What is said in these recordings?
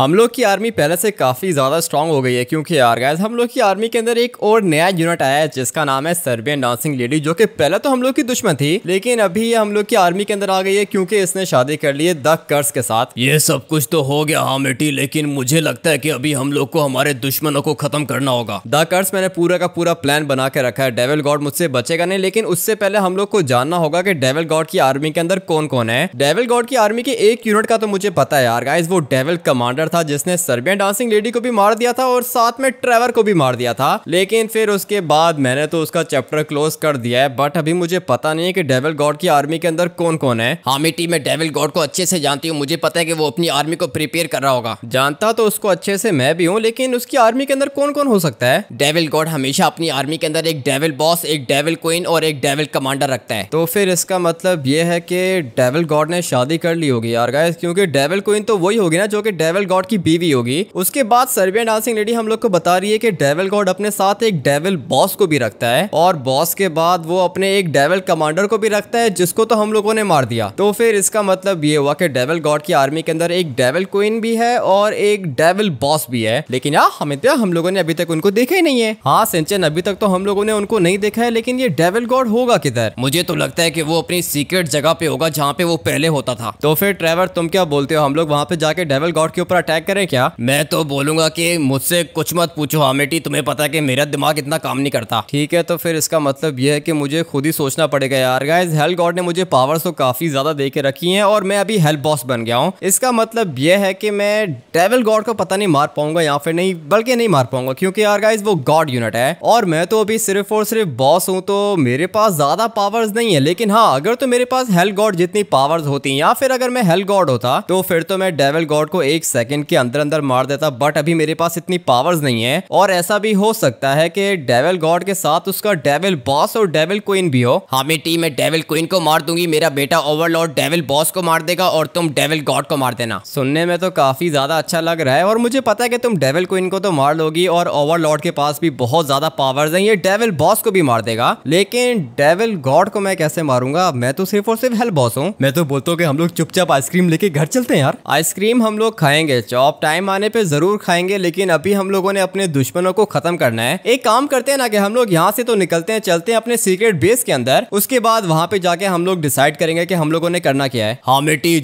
हम लोग की आर्मी पहले से काफ़ी ज़्यादा स्ट्रांग हो गई है क्योंकि यार गैस हम लोग की आर्मी के अंदर एक और नया यूनिट आया है जिसका नाम है सर्बियन डांसिंग लेडी जो कि पहले तो हम लोग की दुश्मन थी लेकिन अभी हम लोग की आर्मी के अंदर आ गई है क्योंकि इसने शादी कर ली है द कर्स के साथ ये सब कुछ तो हो गया हाँ, मेटी लेकिन मुझे लगता है की अभी हम लोग को हमारे दुश्मनों को खत्म करना होगा द कर्स मैंने पूरा का पूरा प्लान बना के रखा है डेवल गॉड मुझसे बचेगा नहीं लेकिन उससे पहले हम लोग को जानना होगा की डेवल गॉड की आर्मी के अंदर कौन कौन है डेवल गॉड की आर्मी के एक यूनिट का तो मुझे पता है यार गाइज वो डेवल कमांडर सिंगर था जिसने सर्बियन डांसिंग लेडी को भी मार दिया था और साथ में ट्रेवर को भी मार दिया था लेकिन फिर उसके बाद मैंने तो उसका चैप्टर क्लोज कर दिया है बट अभी मुझे पता नहीं है कि डेविल गॉड की आर्मी के अंदर कौन कौन है हामी टी मैं डेविल गॉड को अच्छे से जानती हूँ मुझे पता है कि वो अपनी आर्मी को प्रिपेयर कर रहा होगा जानता तो उसको अच्छे से मैं भी हूँ लेकिन उसकी आर्मी के अंदर कौन कौन हो सकता है डेविल गॉड हमेशा अपनी आर्मी के अंदर एक डेविल बॉस एक डेविल क्वीन और एक डेविल कमांडर रखता है तो फिर इसका मतलब ये है कि डेविल गॉड ने शादी कर ली होगी यार गाइस क्योंकि डेविल क्वीन तो वही होगी ना जो कि डेविल गॉड गॉड की बीवी होगी उसके बाद सर्बियन डांसिंग लेडी हम लोग को बता रही है कि डेविल गॉड अपने साथ एक डेविल बॉस को भी रखता है और बॉस के बाद वो अपने एक डेविल कमांडर को भी रखता है जिसको तो हम लोगों ने मार दिया तो फिर इसका मतलब ये हुआ कि डेविल गॉड की आर्मी के अंदर एक डेविल क्वीन भी है और एक डेविल बॉस भी है लेकिन यार हमें तो हम लोगों ने अभी तक उनको देखा ही नहीं है हाँ सिंचन अभी तक तो हम लोगों ने उनको नहीं देखा है लेकिन ये डेविल गॉड होगा किधर मुझे तो लगता है कि वो अपनी सीक्रेट जगह पे होगा जहाँ पे वो पहले होता था तो फिर ट्रेवर तुम क्या बोलते हो हम लोग वहाँ पे जाके डेविल गॉड के ऊपर अटैक करें क्या मैं तो बोलूंगा कि मुझसे कुछ मत पूछो हामेटी तुम्हें पता है कि मेरा दिमाग इतना काम नहीं करता ठीक है तो फिर इसका मतलब यह है कि मुझे खुद ही सोचना पड़ेगा यार गाइज हेल गॉड ने मुझे पावर्स तो काफी ज्यादा दे के रखी है और मैं अभी हेल बॉस बन गया हूँ इसका मतलब यह है कि मैं डेवल गॉड को पता नहीं मार पाऊंगा या फिर नहीं बल्कि नहीं मार पाऊंगा क्योंकि यार गाइज वो गॉड यूनिट है और मैं तो अभी सिर्फ और सिर्फ बॉस हूँ तो मेरे पास ज्यादा पावर्स नहीं है लेकिन हाँ अगर तो मेरे पास हेल्थ गॉड जितनी पावर्स होती या फिर अगर मैं हेल्थ गॉड होता तो फिर तो मैं डेवल गॉड को एक सेकेंड सेकंड के अंदर अंदर मार देता बट अभी मेरे पास इतनी पावर्स नहीं है और ऐसा भी हो सकता है कि डेविल गॉड के साथ उसका डेविल बॉस और डेविल क्वीन भी हो हमें हाँ, टीम में डेविल क्वीन को मार दूंगी मेरा बेटा ओवरलॉर्ड डेविल बॉस को मार देगा और तुम डेविल गॉड को मार देना सुनने में तो काफी ज्यादा अच्छा लग रहा है और मुझे पता है कि तुम डेविल क्वीन को तो मार लोगी और ओवरलॉर्ड के पास भी बहुत ज्यादा पावर्स है ये डेविल बॉस को भी मार देगा लेकिन डेविल गॉड को मैं कैसे मारूंगा मैं तो सिर्फ और सिर्फ हेल्प बॉस हूँ मैं तो बोलता हूँ कि हम लोग चुपचाप आइसक्रीम लेके घर चलते हैं यार आइसक्रीम हम लोग खाएंगे है चॉप टाइम आने पे जरूर खाएंगे लेकिन अभी हम लोगों ने अपने दुश्मनों को खत्म करना है एक काम करते हैं ना कि हम लोग यहाँ से तो निकलते हैं चलते हैं अपने सीक्रेट बेस के अंदर उसके बाद वहाँ पे जाके हम लोग डिसाइड करेंगे की हम लोगों ने करना क्या है हाँ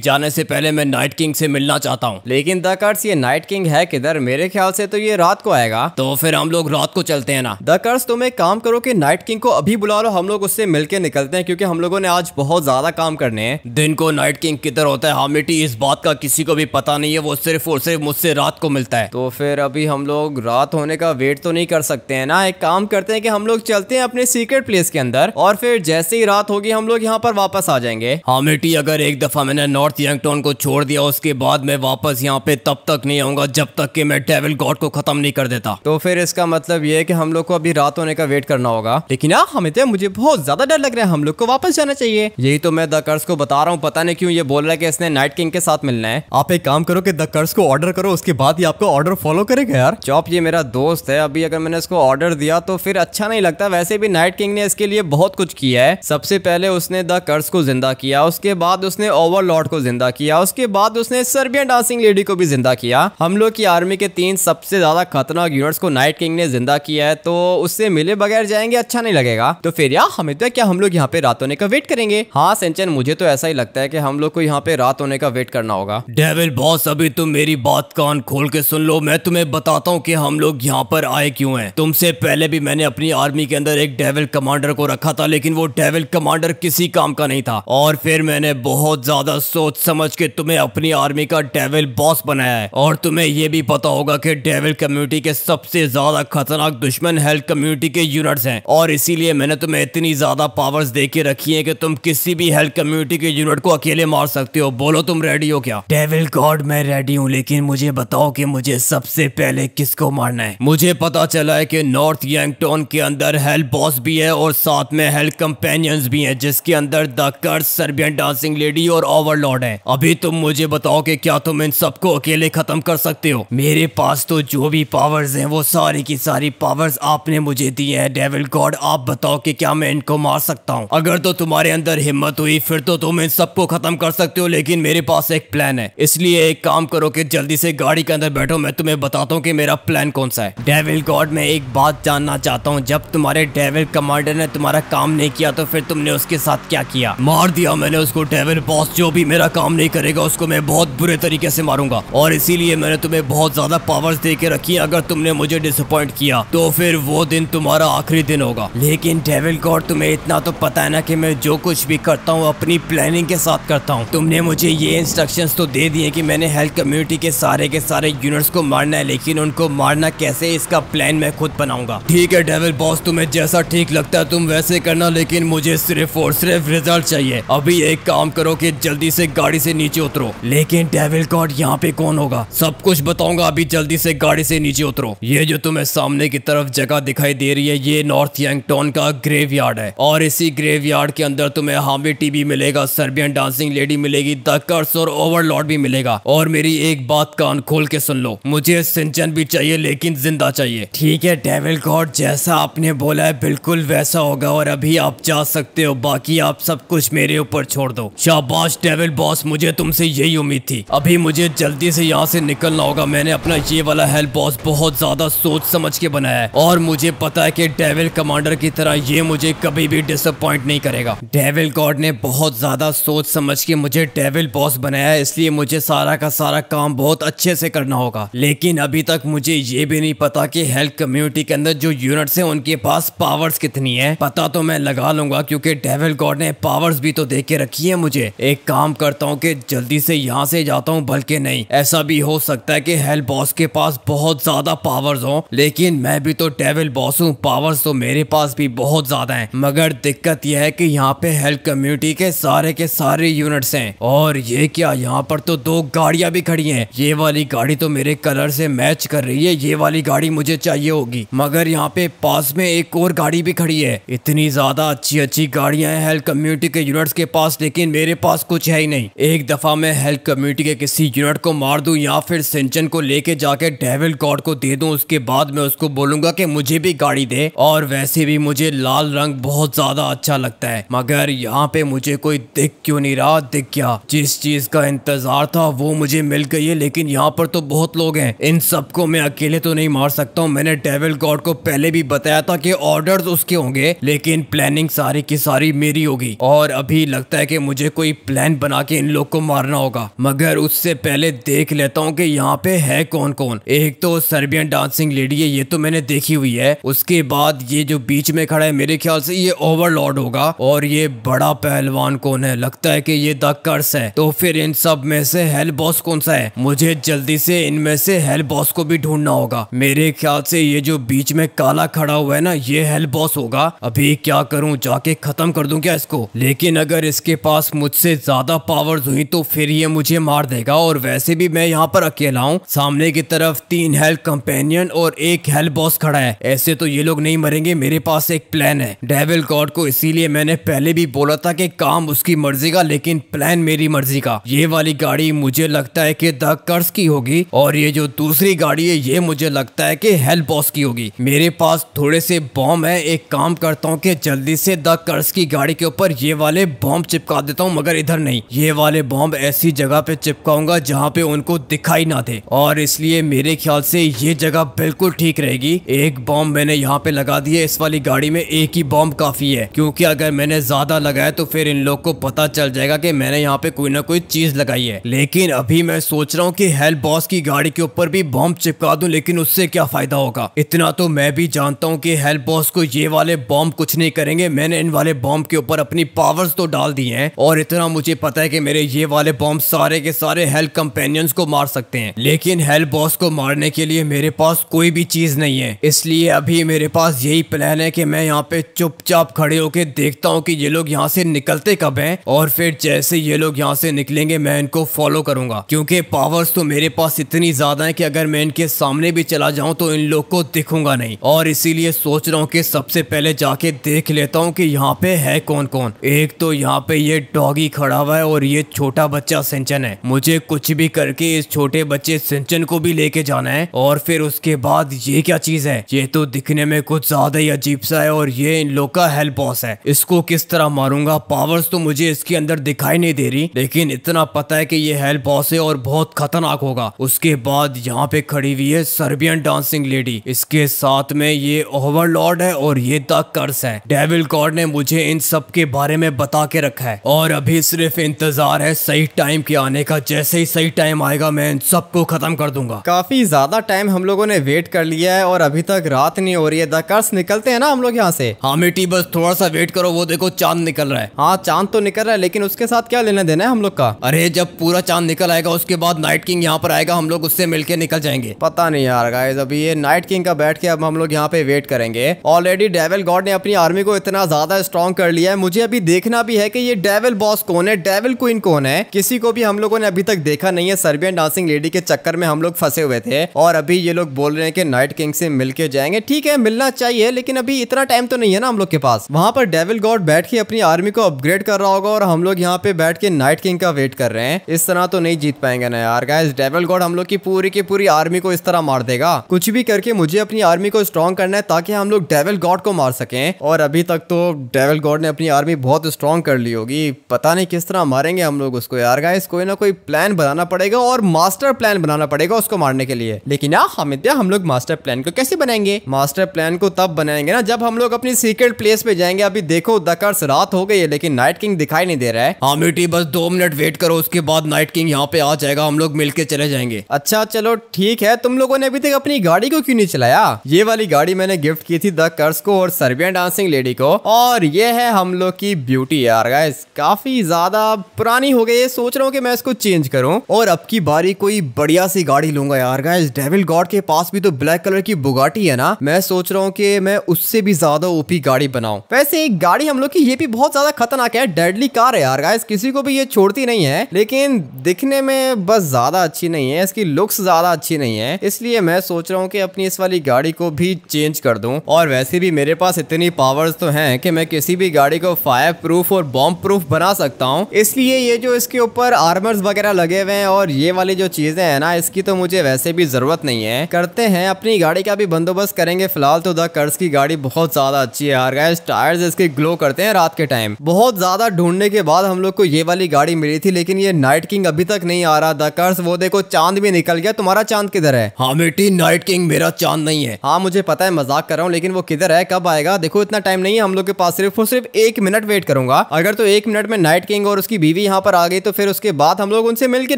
जाने से पहले मैं नाइट किंग से मिलना चाहता हूँ लेकिन द कर्स ये नाइट किंग है किधर मेरे ख्याल से तो ये रात को आएगा तो फिर हम लोग रात को चलते हैं ना द कर्स तुम एक काम करो की नाइट किंग को अभी बुला लो हम लोग उससे मिलकर निकलते हैं क्योंकि हम लोगों ने आज बहुत ज्यादा काम करने हैं दिन को नाइट किंग किधर होता है हामिटी इस बात का किसी को भी पता नहीं है वो सिर्फ फोर से मुझसे रात को मिलता है तो फिर अभी हम लोग रात होने का वेट तो नहीं कर सकते हैं ना एक काम करते हैं कि हम लोग चलते हैं अपने सीक्रेट प्लेस के अंदर और फिर जैसे ही रात होगी हम लोग यहाँ पर वापस आ जाएंगे हामिटी अगर एक दफा मैंने नॉर्थ यंगटोन को छोड़ दिया उसके बाद मैं वापस यहाँ पे तब तक नहीं आऊंगा जब तक की मैं डेविल गॉड को खत्म नहीं कर देता तो फिर इसका मतलब ये की हम लोग को अभी रात होने का वेट करना होगा लेकिन यहाँ हमें तो मुझे बहुत ज्यादा डर लग रहा है हम लोग को वापस जाना चाहिए यही तो मैं दर्स को बता रहा हूँ पता नहीं क्यों ये बोल रहा है कि इसने नाइट किंग के साथ मिलना है आप एक काम करो कि दर्स इसको ऑर्डर करो उसके बाद ही आपका ऑर्डर फॉलो करेगा यार चॉप ये मेरा दोस्त है अभी अगर मैंने इसको ऑर्डर दिया तो फिर अच्छा नहीं लगता वैसे भी नाइट किंग ने इसके लिए बहुत कुछ किया है सबसे पहले उसने द कर्स को जिंदा किया उसके बाद उसने ओवरलॉर्ड को जिंदा किया उसके बाद उसने सर्बियन डांसिंग लेडी को भी जिंदा किया हम लोग की आर्मी के तीन सबसे ज्यादा खतरनाक यूनिट्स को नाइट किंग ने जिंदा किया है तो उससे मिले बगैर जाएंगे अच्छा नहीं लगेगा तो फिर यार हमें तो क्या हम लोग यहाँ पे रात होने का वेट करेंगे हाँ सेंचन मुझे तो ऐसा ही लगता है की हम लोग को यहाँ पे रात होने का वेट करना होगा डेविल बॉस अभी तुम मेरी बात कान खोल के सुन लो मैं तुम्हें बताता हूँ कि हम लोग यहाँ पर आए क्यों हैं तुमसे पहले भी मैंने अपनी आर्मी के अंदर एक डेविल कमांडर को रखा था लेकिन वो डेविल कमांडर किसी काम का नहीं था और फिर मैंने बहुत ज्यादा सोच समझ के तुम्हें अपनी आर्मी का डेविल बॉस बनाया है और तुम्हें यह भी पता होगा कि डेविल कम्युनिटी के सबसे ज्यादा खतरनाक दुश्मन हेल्थ कम्युनिटी के यूनिट्स हैं और इसीलिए मैंने तुम्हें इतनी ज्यादा पावर्स दे के रखी है कि तुम किसी भी हेल्थ कम्युनिटी के यूनिट को अकेले मार सकते हो बोलो तुम रेडी हो क्या डेविल गॉड मैं रेडी हूँ लेकिन मुझे बताओ कि मुझे सबसे पहले किसको मारना है मुझे पता चला है कि नॉर्थ यंगटोन के अंदर हेल बॉस भी है और साथ में हेल कंपेनियंस भी हैं जिसके अंदर the curse Serbian dancing lady और ओवरलॉर्ड है अभी तुम मुझे बताओ कि क्या तुम इन सबको अकेले खत्म कर सकते हो मेरे पास तो जो भी पावर्स है वो सारी की सारी पावर्स आपने मुझे दी है डेविल गॉड आप बताओ की क्या मैं इनको मार सकता हूँ अगर तो तुम्हारे अंदर हिम्मत हुई फिर तो तुम इन सबको खत्म कर सकते हो लेकिन मेरे पास एक प्लान है इसलिए एक काम करो कि जल्दी से गाड़ी के अंदर बैठो मैं तुम्हें बताता हूँ कि मेरा प्लान कौन सा है डेविल गॉड मैं एक बात जानना चाहता हूँ जब तुम्हारे डेविल कमांडर ने तुम्हारा काम नहीं किया तो फिर तुमने उसके साथ क्या किया मार दिया मैंने उसको डेविल बॉस जो भी मेरा काम नहीं करेगा उसको मैं बहुत बुरे तरीके से मारूंगा और इसीलिए मैंने तुम्हें बहुत ज्यादा पावर्स दे के रखी अगर तुमने मुझे डिसअपॉइंट किया तो फिर वो दिन तुम्हारा आखिरी दिन होगा लेकिन डेविल गॉड तुम्हें इतना तो पता है ना कि मैं जो कुछ भी करता हूँ अपनी प्लानिंग के साथ करता हूँ तुमने मुझे ये इंस्ट्रक्शन तो दे दिए की मैंने हेल्थ कम्युनिटी बाकी के सारे के सारे यूनिट्स को मारना है लेकिन उनको मारना कैसे इसका प्लान मैं खुद बनाऊंगा ठीक है डेविल बॉस तुम्हें जैसा ठीक लगता है तुम वैसे करना लेकिन मुझे सिर्फ और सिर्फ रिजल्ट चाहिए अभी एक काम करो की जल्दी से गाड़ी से नीचे उतरो लेकिन डेविल गॉड यहाँ पे कौन होगा सब कुछ बताऊंगा अभी जल्दी से गाड़ी से नीचे उतरो ये जो तुम्हें सामने की तरफ जगह दिखाई दे रही है ये नॉर्थ यंगटोन का ग्रेव यार्ड है और इसी ग्रेव यार्ड के अंदर तुम्हें हामी टीवी मिलेगा सर्बियन डांसिंग लेडी मिलेगी द कर्स और ओवरलॉर्ड भी मिलेगा और मेरी एक बात कान खोल के सुन लो मुझे सिंचन भी चाहिए लेकिन जिंदा चाहिए ठीक है डेविल गॉड जैसा आपने बोला है बिल्कुल वैसा होगा और अभी आप जा सकते हो बाकी आप सब कुछ मेरे ऊपर छोड़ दो शाबाश डेविल बॉस मुझे तुमसे यही उम्मीद थी अभी मुझे जल्दी से यहाँ से निकलना होगा मैंने अपना ये वाला हेल्प बॉस बहुत ज्यादा सोच समझ के बनाया है और मुझे पता है की डेविल कमांडर की तरह ये मुझे कभी भी डिसअपॉइंट नहीं करेगा डेविल गॉड ने बहुत ज्यादा सोच समझ के मुझे डेविल बॉस बनाया है इसलिए मुझे सारा का सारा काम बहुत अच्छे से करना होगा लेकिन अभी तक मुझे ये भी नहीं पता कि हेल्थ कम्युनिटी के अंदर जो यूनिट्स हैं उनके पास पावर्स कितनी है पता तो मैं लगा लूंगा क्योंकि डेविल गॉड ने पावर्स भी तो दे के रखी है मुझे एक काम करता हूँ कि जल्दी से यहाँ से जाता हूँ बल्कि नहीं ऐसा भी हो सकता है कि हेल्थ बॉस के पास बहुत ज्यादा पावर्स हो लेकिन मैं भी तो डेविल बॉस हूँ पावर्स तो मेरे पास भी बहुत ज्यादा है मगर दिक्कत यह है की यहाँ पे हेल्थ कम्युनिटी के सारे के सारे यूनिट्स हैं और ये क्या यहाँ पर तो दो गाड़ियां भी खड़ी है है ये वाली गाड़ी तो मेरे कलर से मैच कर रही है ये वाली गाड़ी मुझे चाहिए होगी मगर यहाँ पे पास में एक और गाड़ी भी खड़ी है इतनी ज्यादा अच्छी अच्छी गाड़िया है हेल्थ कम्युनिटी के यूनिट के पास लेकिन मेरे पास कुछ है ही नहीं एक दफा मैं हेल्थ कम्युनिटी के किसी यूनिट को मार दू या फिर सिंचन को लेके जाके डेविल गॉड को दे दू उसके बाद मैं उसको बोलूंगा की मुझे भी गाड़ी दे और वैसे भी मुझे लाल रंग बहुत ज्यादा अच्छा लगता है मगर यहाँ पे मुझे कोई दिख क्यों नहीं रहा दिख क्या जिस चीज का इंतजार था वो मुझे मिल गई चाहिए लेकिन यहाँ पर तो बहुत लोग हैं इन सबको मैं अकेले तो नहीं मार सकता हूँ मैंने डेविल गॉड को पहले भी बताया था कि ऑर्डर्स उसके होंगे लेकिन प्लानिंग सारी की सारी मेरी होगी और अभी लगता है कि मुझे कोई प्लान बना के इन लोग को मारना होगा मगर उससे पहले देख लेता हूँ कि यहाँ पे है कौन कौन एक तो सर्बियन डांसिंग लेडी है ये तो मैंने देखी हुई है उसके बाद ये जो बीच में खड़ा है मेरे ख्याल से ये ओवरलॉर्ड होगा और ये बड़ा पहलवान कौन है लगता है कि ये द कर्स है तो फिर इन सब में से हेल बॉस कौन सा है मुझे जल्दी से इनमें से हेल बॉस को भी ढूंढना होगा मेरे ख्याल से ये जो बीच में काला खड़ा हुआ है ना ये हेल बॉस होगा अभी क्या करूं जाके खत्म कर दूं क्या इसको लेकिन अगर इसके पास मुझसे ज्यादा पावर्स हुई तो फिर ये मुझे मार देगा और वैसे भी मैं यहाँ पर अकेला हूँ सामने की तरफ तीन हेल कंपेनियन और एक हेल बॉस खड़ा है ऐसे तो ये लोग नहीं मरेंगे मेरे पास एक प्लान है डेविल गॉड को इसीलिए मैंने पहले भी बोला था कि काम उसकी मर्जी का लेकिन प्लान मेरी मर्जी का ये वाली गाड़ी मुझे लगता है कि तक कर्ज की होगी और ये जो दूसरी गाड़ी है ये मुझे लगता है कि हेल बॉस की होगी मेरे पास थोड़े से बॉम्ब है एक काम करता हूँ कि जल्दी से द कर्ज की गाड़ी के ऊपर ये वाले बॉम्ब चिपका देता हूँ मगर इधर नहीं ये वाले बॉम्ब ऐसी जगह पे चिपकाऊंगा जहाँ पे उनको दिखाई ना दे और इसलिए मेरे ख्याल से ये जगह बिल्कुल ठीक रहेगी एक बॉम्ब मैंने यहाँ पे लगा दी है इस वाली गाड़ी में एक ही बॉम्ब काफी है क्योंकि अगर मैंने ज्यादा लगाया तो फिर इन लोग को पता चल जाएगा कि मैंने यहाँ पे कोई ना कोई चीज लगाई है लेकिन अभी मैं सोच रहा हूँ कि हेल बॉस की गाड़ी के ऊपर भी बॉम्ब चिपका दूं लेकिन उससे क्या फायदा होगा इतना तो मैं भी जानता हूँ कि हेल बॉस को ये वाले बॉम्ब कुछ नहीं करेंगे मैंने इन वाले बॉम्ब के ऊपर अपनी पावर्स तो डाल दी हैं और इतना मुझे पता है कि मेरे ये वाले बॉम्ब सारे के सारे हेल कंपेनियंस को मार सकते हैं लेकिन हेल बॉस को मारने के लिए मेरे पास कोई भी चीज नहीं है इसलिए अभी मेरे पास यही प्लान है कि मैं यहाँ पे चुपचाप खड़े होके देखता हूँ कि ये लोग यहाँ से निकलते कब हैं और फिर जैसे ये लोग यहाँ से निकलेंगे मैं इनको फॉलो करूंगा क्योंकि पावर्स तो मेरे पास इतनी ज्यादा है कि अगर मैं इनके सामने भी चला जाऊं तो इन लोग को दिखूंगा नहीं और इसीलिए सोच रहा हूँ कि सबसे पहले जाके देख लेता हूँ कि यहाँ पे है कौन कौन एक तो यहाँ पे ये डॉगी खड़ा हुआ है और ये छोटा बच्चा सिंचन है मुझे कुछ भी करके इस छोटे बच्चे सिंचन को भी लेके जाना है और फिर उसके बाद ये क्या चीज है ये तो दिखने में कुछ ज्यादा ही अजीब सा है और ये इन लोग का हेल्प बॉस है इसको किस तरह मारूंगा पावर्स तो मुझे इसके अंदर दिखाई नहीं दे रही लेकिन इतना पता है कि ये हेल्प बॉस है और बहुत खतरनाक होगा उसके बाद यहाँ पे खड़ी हुई है सर्बियन डांसिंग लेडी इसके साथ में ये ओवरलॉर्ड है और ये द कर्स है डेविल कॉर्ड ने मुझे इन सब के बारे में बता के रखा है और अभी सिर्फ इंतजार है सही टाइम के आने का जैसे ही सही टाइम आएगा मैं इन सबको खत्म कर दूंगा काफी ज्यादा टाइम हम लोगों ने वेट कर लिया है और अभी तक रात नहीं हो रही है द कर्स निकलते हैं ना हम लोग यहाँ से हाँ मिट्टी बस थोड़ा सा वेट करो वो देखो चांद निकल रहा है हाँ चांद तो निकल रहा है लेकिन उसके साथ क्या लेना देना है हम लोग का अरे जब पूरा चांद निकल आएगा उसके बाद नाइट किंग यहाँ पर आएगा हम लोग उससे मिलकर निकल जाएंगे पता नहीं यार गाइस अभी ये नाइट किंग का बैठ के अब हम लोग यहाँ पे वेट करेंगे ऑलरेडी डेवल गॉड ने अपनी आर्मी को इतना ज्यादा स्ट्रॉन्ग कर लिया है मुझे अभी देखना भी है की ये डेवल बॉस कौन है डेवल क्वीन कौन है किसी को भी हम लोगों ने अभी तक देखा नहीं है सर्बियन डांसिंग लेडी के चक्कर में हम लोग फंसे हुए थे और अभी ये लोग बोल रहे हैं कि नाइट किंग से मिलके जाएंगे ठीक है मिलना चाहिए लेकिन अभी इतना टाइम तो नहीं है ना हम लोग के पास वहां पर डेविल गॉड बैठ के अपनी आर्मी को अपग्रेड कर रहा होगा और हम लोग यहाँ पे बैठ के नाइट किंग का वेट कर रहे हैं इस तरह तो नहीं जीत पाएंगे ना यार गाइस डेविल गॉड हम लोग की पूरी की पूरी आर्मी को इस तरह मार देगा कुछ भी करके मुझे अपनी आर्मी को स्ट्रॉन्ग करना है ताकि हम लोग डेविल गॉड को मार सकें और अभी तक तो डेविल गॉड ने अपनी आर्मी बहुत स्ट्रॉन्ग कर ली होगी पता नहीं किस तरह मारेंगे हम लोग उसको यार गाइस कोई ना कोई प्लान बनाना पड़ेगा और मास्टर प्लान बनाना पड़ेगा उसको मारने के लिए लेकिन यार हमिद्या हम लोग मास्टर प्लान को कैसे बनाएंगे मास्टर प्लान को तब बनाएंगे ना जब हम लोग अपनी सीक्रेट प्लेस पे जाएंगे अभी देखो दकर्स रात हो गई है लेकिन नाइट किंग दिखाई नहीं दे रहा है हाँ बस दो मिनट वेट करो उसके बाद नाइट किंग यहाँ पे आ जाएगा हम लोग मिल चले जाएंगे अच्छा चलो ठीक है तुम लोगों ने अभी तक अपनी गाड़ी को क्यों नहीं चलाया ये वाली गाड़ी मैंने गिफ्ट की थी द कर्स को और सर्बियन डांसिंग लेडी को और ये है हम लोग की ब्यूटी यार गाइस काफी ज्यादा पुरानी हो गई है सोच रहा हूँ कि मैं इसको चेंज करूँ और अब की बारी कोई बढ़िया सी गाड़ी लूंगा यार गाइस डेविल गॉड के पास भी तो ब्लैक कलर की बुगाटी है ना मैं सोच रहा हूँ कि मैं उससे भी ज्यादा ओपी गाड़ी बनाऊ वैसे एक गाड़ी हम लोग की ये भी बहुत ज्यादा खतरनाक है डेडली कार है यार गाइस किसी को भी ये छोड़ती नहीं है लेकिन दिखने में बस ज़्यादा अच्छी नहीं है इसकी लुक्स ज़्यादा अच्छी नहीं है इसलिए मैं सोच रहा हूँ कि अपनी इस वाली गाड़ी को भी चेंज कर दू और वैसे भी मेरे पास इतनी पावर्स तो हैं कि मैं किसी भी गाड़ी को फायर प्रूफ और बॉम्ब प्रूफ बना सकता हूँ इसलिए ये जो इसके ऊपर आर्मर्स वगैरह लगे हुए हैं और ये वाली जो चीज़ें हैं ना इसकी तो मुझे वैसे भी ज़रूरत नहीं है करते हैं अपनी गाड़ी का भी बंदोबस्त करेंगे फिलहाल तो द की गाड़ी बहुत ज़्यादा अच्छी है यार गैस टायर्स इसके ग्लो करते हैं रात के टाइम बहुत ज़्यादा ढूंढने के बाद हम लोग को ये वाली गाड़ी मिली थी लेकिन ये नाइट किंग अभी तक नहीं आ रहा द नकर्स वो देखो चांद भी निकल गया तुम्हारा चांद किधर है हाँ बेटी नाइट किंग मेरा चांद नहीं है हाँ मुझे पता है मजाक कर रहा हूँ लेकिन वो किधर है कब आएगा देखो इतना टाइम नहीं है हम लोग के पास सिर्फ और सिर्फ एक मिनट वेट करूंगा अगर तो एक मिनट में नाइट किंग और उसकी बीवी यहाँ पर आ गई तो फिर उसके बाद हम लोग उनसे मिलकर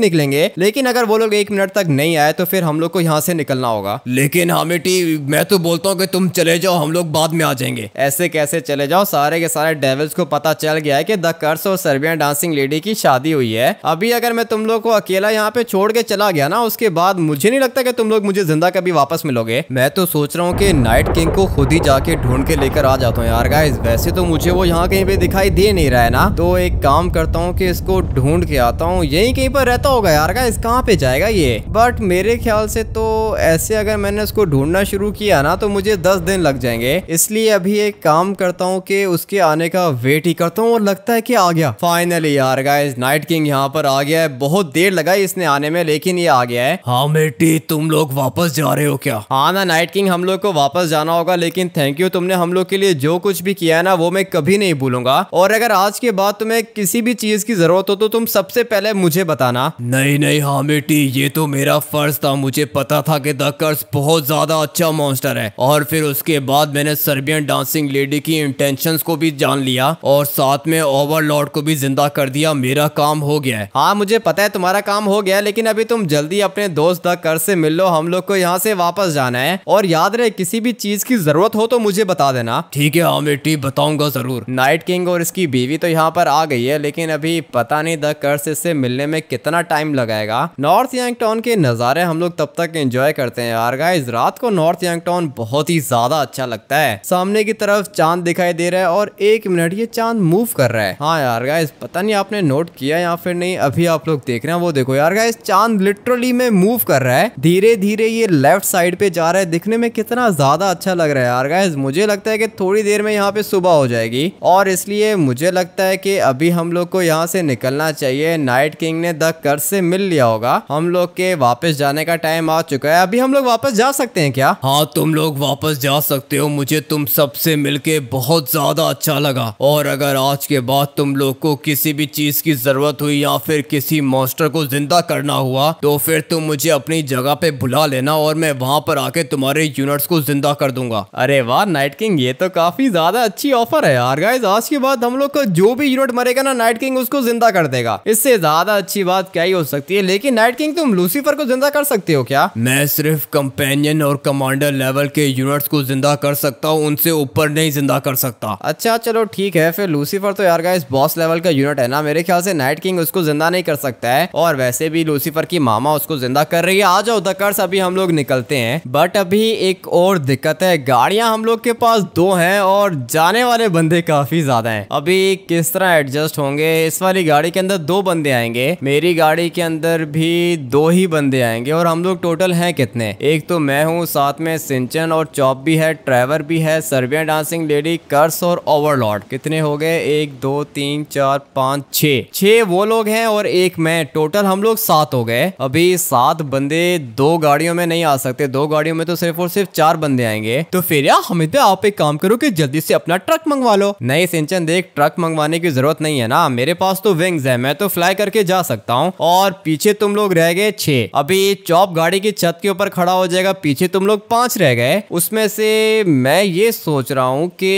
निकलेंगे लेकिन अगर वो लोग एक मिनट तक नहीं आए तो फिर हम लोग को यहाँ से निकलना होगा लेकिन हामिटी मैं तो बोलता हूँ कि तुम चले जाओ हम लोग बाद में आ जाएंगे ऐसे कैसे चले जाओ सारे के सारे डेविल्स को पता चल गया है कि द कर्स और सर्बियन डांसिंग लेडी की शादी हुई है अभी अगर मैं तुम लोग को अकेला यहाँ यहाँ पे छोड़ के चला गया ना उसके बाद मुझे नहीं लगता कि तुम लोग मुझे जिंदा कभी वापस मिलोगे मैं तो सोच रहा हूँ कि नाइट किंग को खुद ही जाके ढूंढ के लेकर आ जाता हूँ यार गाइज वैसे तो मुझे वो यहाँ कहीं पे दिखाई दे नहीं रहा है ना तो एक काम करता हूँ की इसको ढूंढ के आता हूँ यही कहीं पर रहता होगा यार गाइज कहाँ पे जाएगा ये बट मेरे ख्याल से तो ऐसे अगर मैंने उसको ढूंढना शुरू किया ना तो मुझे दस दिन लग जाएंगे इसलिए अभी एक काम करता हूँ की उसके आने का वेट ही करता हूँ और लगता है की आ गया फाइनली यार गाइज नाइट किंग यहाँ पर आ गया है बहुत देर लगाई इस इसने आने में लेकिन ये आ गया है हाँ बेटी तुम लोग वापस जा रहे हो क्या हाँ ना नाइट किंग हम लोग को वापस जाना होगा लेकिन थैंक यू तुमने हम लोग के लिए जो कुछ भी किया है ना वो मैं कभी नहीं भूलूंगा और अगर आज के बाद तुम्हें किसी भी चीज की जरूरत हो तो तुम सबसे पहले मुझे बताना नहीं नहीं हाँ बेटी ये तो मेरा फर्ज था मुझे पता था की दर्स बहुत ज्यादा अच्छा मॉन्स्टर है और फिर उसके बाद मैंने सर्बियन डांसिंग लेडी की इंटेंशन को भी जान लिया और साथ में ओवरलॉर्ड को भी जिंदा कर दिया मेरा काम हो गया है हाँ मुझे पता है तुम्हारा काम हो गया लेकिन अभी तुम जल्दी अपने दोस्त कर से मिल लो हम लोग को यहाँ से वापस जाना है और याद रहे किसी भी चीज की जरूरत हो तो मुझे बता देना ठीक है हाँ बेटी बताऊंगा जरूर नाइट किंग और इसकी बीवी तो यहाँ पर आ गई है लेकिन अभी पता नहीं द कर्स इससे मिलने में कितना टाइम लगाएगा नॉर्थ टाउन के नज़ारे हम लोग तब तक एंजॉय करते हैं यार गाइस रात को नॉर्थ टाउन बहुत ही ज्यादा अच्छा लगता है सामने की तरफ चांद दिखाई दे रहा है और एक मिनट ये चांद मूव कर रहा है हाँ यार गाइस पता नहीं आपने नोट किया या फिर नहीं अभी आप लोग देख रहे हैं वो देखो यार गाइस चांद लिटरली में मूव कर रहा है धीरे धीरे ये लेफ्ट साइड पे जा रहा है दिखने में कितना ज्यादा अच्छा लग रहा है यार गाइस मुझे लगता है कि थोड़ी देर में यहाँ पे सुबह हो जाएगी और इसलिए मुझे लगता है कि अभी हम लोग को यहाँ से निकलना चाहिए नाइट किंग ने द कर से मिल लिया होगा हम लोग के वापस जाने का टाइम आ चुका है अभी हम लोग वापस जा सकते हैं क्या हाँ तुम लोग वापस जा सकते हो मुझे तुम सबसे मिलके बहुत ज्यादा अच्छा लगा और अगर आज के बाद तुम लोग को किसी भी चीज की जरूरत हुई या फिर किसी मॉन्स्टर को जिंदा वादा करना हुआ तो फिर तुम मुझे अपनी जगह पे बुला लेना और मैं वहाँ पर आके तुम्हारे यूनिट्स को जिंदा कर दूंगा अरे वाह नाइट किंग ये तो काफी ज्यादा अच्छी ऑफर है यार गाइस आज के बाद हम लोग का जो भी यूनिट मरेगा ना नाइट किंग उसको जिंदा कर देगा इससे ज्यादा अच्छी बात क्या ही हो सकती है लेकिन नाइट किंग तुम लूसीफर को जिंदा कर सकते हो क्या मैं सिर्फ कंपेनियन और कमांडर लेवल के यूनिट्स को जिंदा कर सकता हूँ उनसे ऊपर नहीं जिंदा कर सकता अच्छा चलो ठीक है फिर लूसीफर तो यार गाइस बॉस लेवल का यूनिट है ना मेरे ख्याल से नाइट किंग उसको जिंदा नहीं कर सकता है और वैसे वैसे भी लूसीफर की मामा उसको जिंदा कर रही है आ जाओ दकर्स अभी हम लोग निकलते हैं बट अभी एक और दिक्कत है गाड़ियां हम लोग के पास दो हैं और जाने वाले बंदे काफी ज्यादा हैं अभी किस तरह एडजस्ट होंगे इस वाली गाड़ी के अंदर दो बंदे आएंगे मेरी गाड़ी के अंदर भी दो ही बंदे आएंगे और हम लोग टोटल हैं कितने एक तो मैं हूँ साथ में सिंचन और चौप भी है ट्रेवर भी है सर्बिया डांसिंग लेडी कर्स और ओवरलॉर्ड कितने हो गए एक दो तीन चार पाँच छे छे वो लोग हैं और एक मैं टोटल हम लोग लोग सात हो गए अभी सात बंदे दो गाड़ियों में नहीं आ सकते दो गाड़ियों में तो सिर्फ और सिर्फ चार बंदे आएंगे तो फिर यार हमें तो आप एक काम करो कि जल्दी से अपना ट्रक मंगवा लो नहीं सिंचन देख ट्रक मंगवाने की जरूरत नहीं है ना मेरे पास तो विंग्स है मैं तो फ्लाई करके जा सकता हूँ और पीछे तुम लोग रह गए छे अभी चौप गाड़ी की छत के ऊपर खड़ा हो जाएगा पीछे तुम लोग पांच रह गए उसमें से मैं ये सोच रहा हूँ कि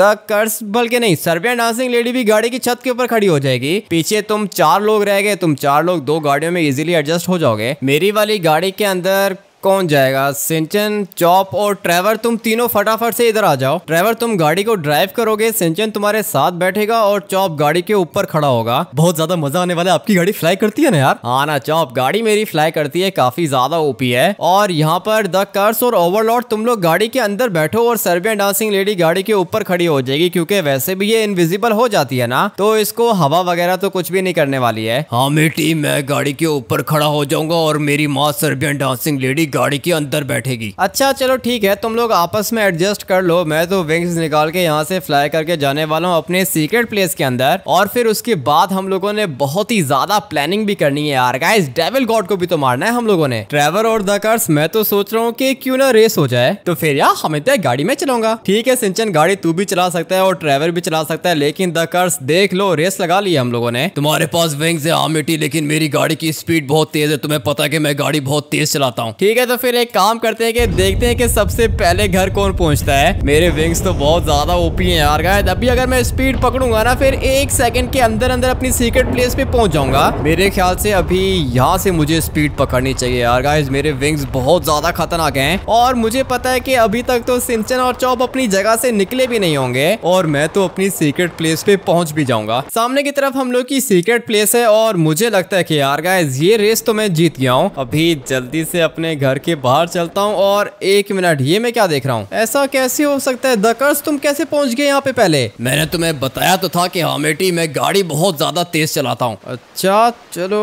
द कर्स बल्कि नहीं सर्बियन डांसिंग लेडी भी गाड़ी की छत के ऊपर खड़ी हो जाएगी पीछे तुम चार लोग रह गए तुम चार लोग दो गाड़ी गाड़ियों में इजीली एडजस्ट हो जाओगे मेरी वाली गाड़ी के अंदर कौन जाएगा सिंचन चॉप और ट्रेवर तुम तीनों फटाफट से इधर आ जाओ ट्रेवर तुम गाड़ी को ड्राइव करोगे सिंचन तुम्हारे साथ बैठेगा और चॉप गाड़ी के ऊपर खड़ा होगा बहुत ज्यादा मजा आने वाला आपकी गाड़ी फ्लाई करती है ना यार हाँ ना चॉप गाड़ी मेरी फ्लाई करती है काफी ज्यादा ओपी है और यहाँ पर द कर्स और ओवरलोड तुम लोग गाड़ी के अंदर बैठो और सर्बियन डांसिंग लेडी गाड़ी के ऊपर खड़ी हो जाएगी क्योंकि वैसे भी ये इनविजिबल हो जाती है ना तो इसको हवा वगैरह तो कुछ भी नहीं करने वाली है हाँ मेटी मैं गाड़ी के ऊपर खड़ा हो जाऊंगा और मेरी माँ सर्बियन डांसिंग लेडी गाड़ी के अंदर बैठेगी अच्छा चलो ठीक है तुम लोग आपस में एडजस्ट कर लो मैं तो विंग्स निकाल के यहाँ से फ्लाई करके जाने वाला हूँ अपने सीक्रेट प्लेस के अंदर और फिर उसके बाद हम लोगों ने बहुत ही ज्यादा प्लानिंग भी करनी है यार गाइस डेविल गॉड को भी तो मारना है हम लोगों ने ट्रेवर और दकर्स मैं तो सोच रहा हूँ की क्यूँ ना रेस हो जाए तो फिर यार हमें तो गाड़ी में चलाऊंगा ठीक है सिंचन गाड़ी तू भी चला सकता है और ट्रेवर भी चला सकता है लेकिन दकर्स देख लो रेस लगा ली हम लोगों ने तुम्हारे पास विंग्स है आमिटी लेकिन मेरी गाड़ी की स्पीड बहुत तेज है तुम्हें पता है की मैं गाड़ी बहुत तेज चलाता हूँ ठीक है है तो फिर एक काम करते हैं कि देखते हैं कि सबसे पहले घर कौन पहुंचता है मेरे विंग्स तो बहुत ज्यादा ओपी हैं यार गाइस अभी अगर मैं स्पीड पकड़ूंगा ना फिर एक सेकंड के अंदर अंदर अपनी सीक्रेट प्लेस पे पहुंच जाऊंगा मेरे ख्याल से अभी यहाँ से मुझे स्पीड पकड़नी चाहिए यार गाइज मेरे विंग्स बहुत ज्यादा खतरनाक है और मुझे पता है की अभी तक तो सिंचन और चौप अपनी जगह से निकले भी नहीं होंगे और मैं तो अपनी सीक्रेट प्लेस पे पहुंच भी जाऊंगा सामने की तरफ हम लोग की सीक्रेट प्लेस है और मुझे लगता है की यार गाइज ये रेस तो मैं जीत गया हूँ अभी जल्दी से अपने घर घर के बाहर चलता हूँ और एक मिनट ये मैं क्या देख रहा हूँ ऐसा कैसे हो सकता है दकर्स तुम कैसे पहुँच गए यहाँ पे पहले मैंने तुम्हें बताया तो था कि हामेटी में गाड़ी बहुत ज्यादा तेज चलाता हूँ अच्छा चलो